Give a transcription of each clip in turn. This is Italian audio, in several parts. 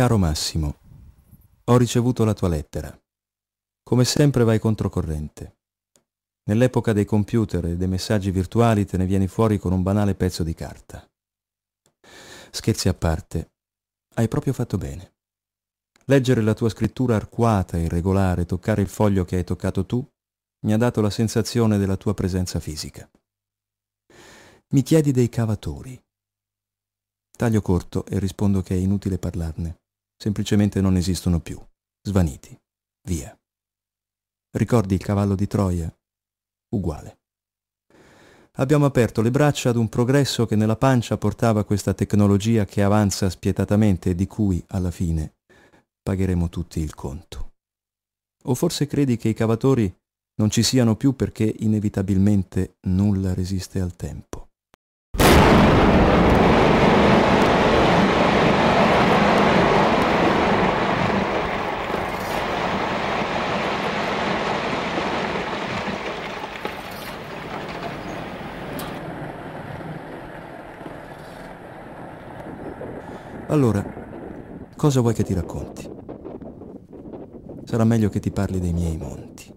Caro Massimo, ho ricevuto la tua lettera. Come sempre vai controcorrente. Nell'epoca dei computer e dei messaggi virtuali te ne vieni fuori con un banale pezzo di carta. Scherzi a parte, hai proprio fatto bene. Leggere la tua scrittura arcuata e irregolare, toccare il foglio che hai toccato tu, mi ha dato la sensazione della tua presenza fisica. Mi chiedi dei cavatori. Taglio corto e rispondo che è inutile parlarne semplicemente non esistono più, svaniti, via. Ricordi il cavallo di Troia? Uguale. Abbiamo aperto le braccia ad un progresso che nella pancia portava questa tecnologia che avanza spietatamente e di cui, alla fine, pagheremo tutti il conto. O forse credi che i cavatori non ci siano più perché inevitabilmente nulla resiste al tempo. Allora, cosa vuoi che ti racconti? Sarà meglio che ti parli dei miei monti.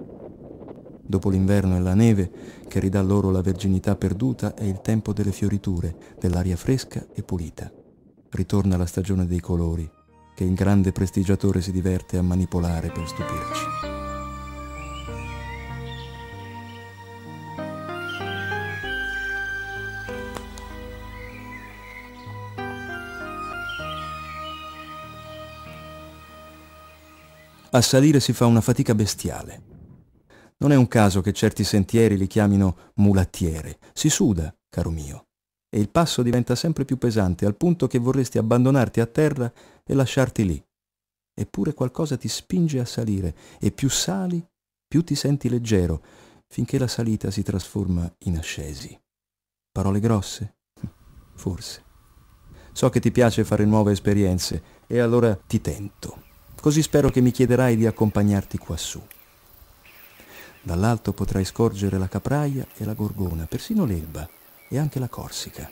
Dopo l'inverno e la neve, che ridà loro la verginità perduta, è il tempo delle fioriture, dell'aria fresca e pulita. Ritorna la stagione dei colori, che il grande prestigiatore si diverte a manipolare per stupirci. A salire si fa una fatica bestiale. Non è un caso che certi sentieri li chiamino mulattiere. Si suda, caro mio, e il passo diventa sempre più pesante al punto che vorresti abbandonarti a terra e lasciarti lì. Eppure qualcosa ti spinge a salire e più sali, più ti senti leggero, finché la salita si trasforma in ascesi. Parole grosse? Forse. So che ti piace fare nuove esperienze e allora ti tento così spero che mi chiederai di accompagnarti quassù. Dall'alto potrai scorgere la Capraia e la Gorgona, persino l'Elba e anche la Corsica,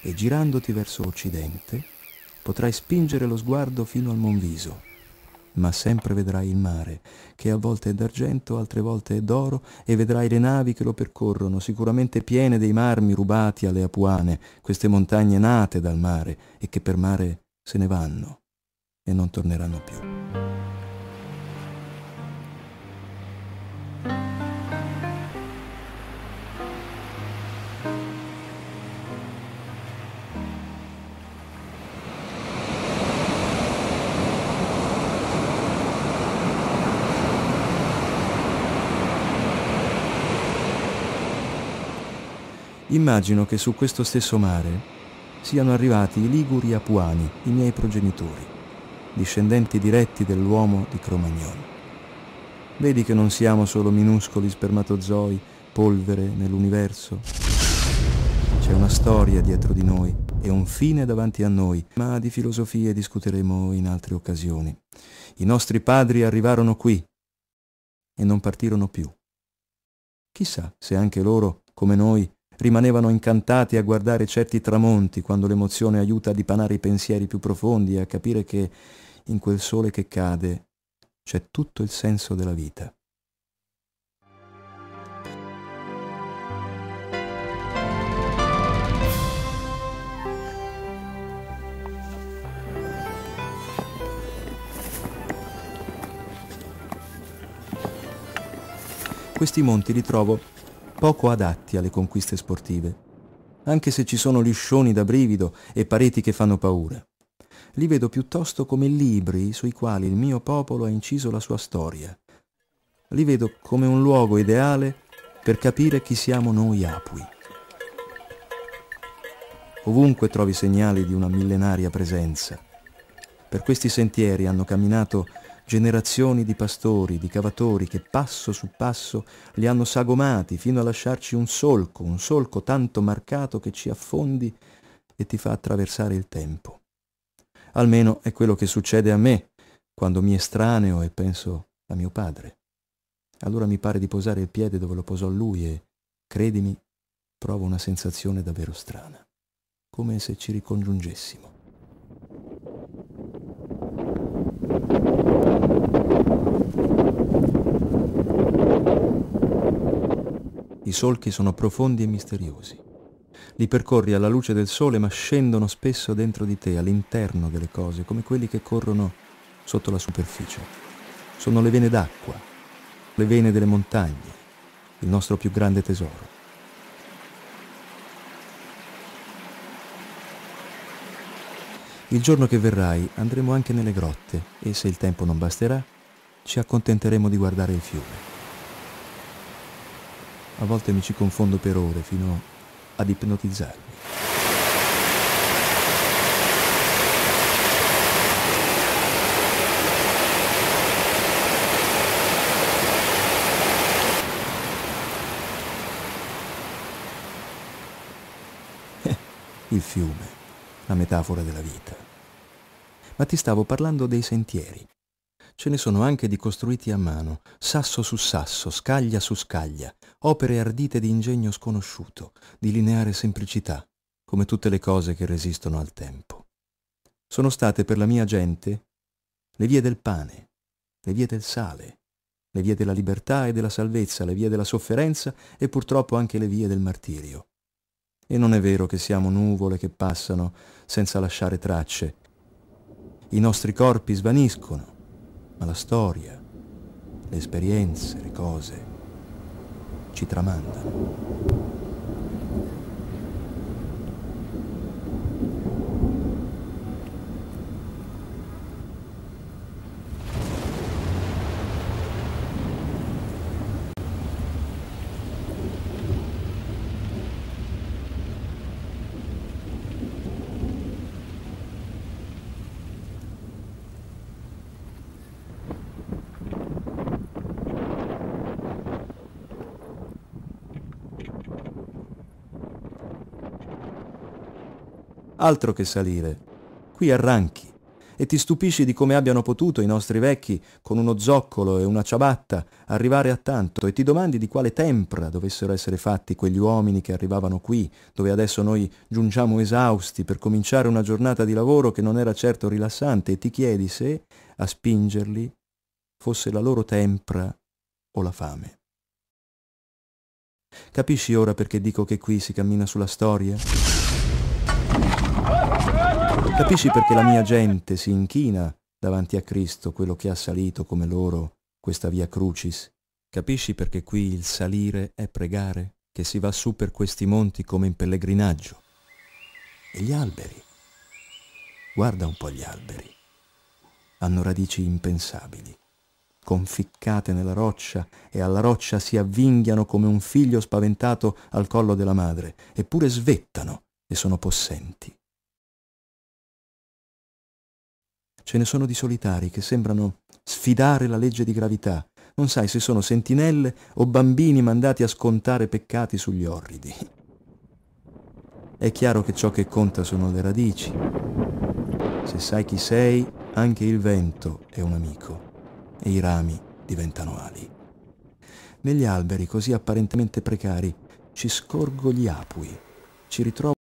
e girandoti verso occidente potrai spingere lo sguardo fino al Monviso, ma sempre vedrai il mare, che a volte è d'argento, altre volte è d'oro, e vedrai le navi che lo percorrono, sicuramente piene dei marmi rubati alle apuane, queste montagne nate dal mare e che per mare se ne vanno e non torneranno più. Immagino che su questo stesso mare siano arrivati i Liguri Apuani, i miei progenitori, discendenti diretti dell'uomo di Cromagnon. Vedi che non siamo solo minuscoli spermatozoi, polvere nell'universo. C'è una storia dietro di noi e un fine davanti a noi, ma di filosofie discuteremo in altre occasioni. I nostri padri arrivarono qui e non partirono più. Chissà se anche loro, come noi, rimanevano incantati a guardare certi tramonti quando l'emozione aiuta a dipanare i pensieri più profondi e a capire che in quel sole che cade c'è tutto il senso della vita. Questi monti li trovo poco adatti alle conquiste sportive, anche se ci sono liscioni da brivido e pareti che fanno paura. Li vedo piuttosto come libri sui quali il mio popolo ha inciso la sua storia. Li vedo come un luogo ideale per capire chi siamo noi Apui. Ovunque trovi segnali di una millenaria presenza. Per questi sentieri hanno camminato generazioni di pastori, di cavatori che passo su passo li hanno sagomati fino a lasciarci un solco, un solco tanto marcato che ci affondi e ti fa attraversare il tempo. Almeno è quello che succede a me quando mi estraneo e penso a mio padre. Allora mi pare di posare il piede dove lo posò lui e, credimi, provo una sensazione davvero strana, come se ci ricongiungessimo. I solchi sono profondi e misteriosi. Li percorri alla luce del sole ma scendono spesso dentro di te, all'interno delle cose, come quelli che corrono sotto la superficie. Sono le vene d'acqua, le vene delle montagne, il nostro più grande tesoro. Il giorno che verrai andremo anche nelle grotte e se il tempo non basterà ci accontenteremo di guardare il fiume. A volte mi ci confondo per ore fino ad ipnotizzarmi. Eh, il fiume, la metafora della vita. Ma ti stavo parlando dei sentieri. Ce ne sono anche di costruiti a mano, sasso su sasso, scaglia su scaglia, opere ardite di ingegno sconosciuto, di lineare semplicità, come tutte le cose che resistono al tempo. Sono state per la mia gente le vie del pane, le vie del sale, le vie della libertà e della salvezza, le vie della sofferenza e purtroppo anche le vie del martirio. E non è vero che siamo nuvole che passano senza lasciare tracce. I nostri corpi svaniscono, ma la storia, le esperienze, le cose ci tramandano. Altro che salire. Qui arranchi. E ti stupisci di come abbiano potuto i nostri vecchi, con uno zoccolo e una ciabatta, arrivare a tanto, e ti domandi di quale tempra dovessero essere fatti quegli uomini che arrivavano qui, dove adesso noi giungiamo esausti per cominciare una giornata di lavoro che non era certo rilassante, e ti chiedi se, a spingerli, fosse la loro tempra o la fame. Capisci ora perché dico che qui si cammina sulla storia? Capisci perché la mia gente si inchina davanti a Cristo, quello che ha salito come loro questa via Crucis? Capisci perché qui il salire è pregare, che si va su per questi monti come in pellegrinaggio? E gli alberi? Guarda un po' gli alberi. Hanno radici impensabili, conficcate nella roccia e alla roccia si avvinghiano come un figlio spaventato al collo della madre, eppure svettano e sono possenti. Ce ne sono di solitari che sembrano sfidare la legge di gravità. Non sai se sono sentinelle o bambini mandati a scontare peccati sugli orridi. È chiaro che ciò che conta sono le radici. Se sai chi sei, anche il vento è un amico e i rami diventano ali. Negli alberi così apparentemente precari ci scorgo gli apui, ci ritrovo